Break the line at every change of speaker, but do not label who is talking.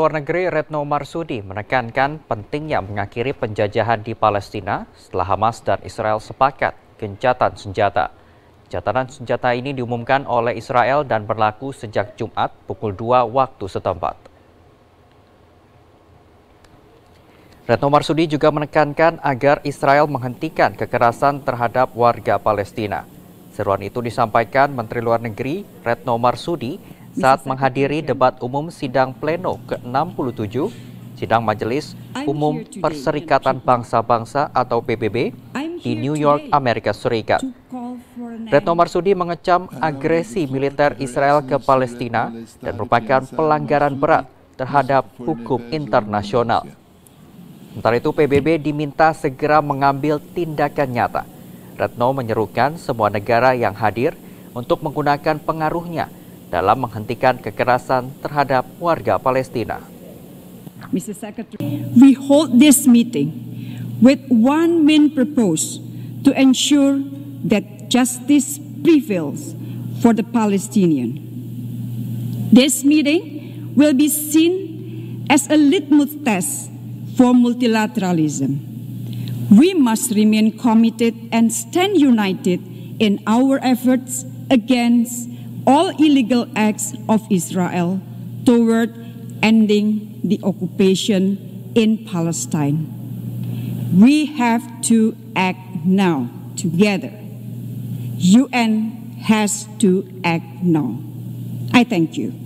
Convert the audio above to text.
Luar Negeri Retno Marsudi menekankan pentingnya mengakhiri penjajahan di Palestina setelah Hamas dan Israel sepakat gencatan senjata. Gencatan senjata ini diumumkan oleh Israel dan berlaku sejak Jumat pukul 2 waktu setempat. Retno Marsudi juga menekankan agar Israel menghentikan kekerasan terhadap warga Palestina. Seruan itu disampaikan Menteri Luar Negeri Retno Marsudi saat menghadiri debat umum sidang pleno ke-67 sidang Majelis Umum Perserikatan Bangsa-Bangsa atau PBB di New York, Amerika Serikat. Retno Marsudi mengecam agresi militer Israel ke Palestina dan merupakan pelanggaran berat terhadap hukum internasional. Sementara itu PBB diminta segera mengambil tindakan nyata. Retno menyerukan semua negara yang hadir untuk menggunakan pengaruhnya dalam menghentikan kekerasan terhadap warga Palestina.
Mrs. Secretary, we hold this meeting with one main purpose to ensure that justice prevails for the Palestinian. This meeting will be seen as a litmus test for multilateralism. We must remain committed and stand united in our efforts against all illegal acts of Israel toward ending the occupation in Palestine. We have to act now together. UN has to act now. I thank you.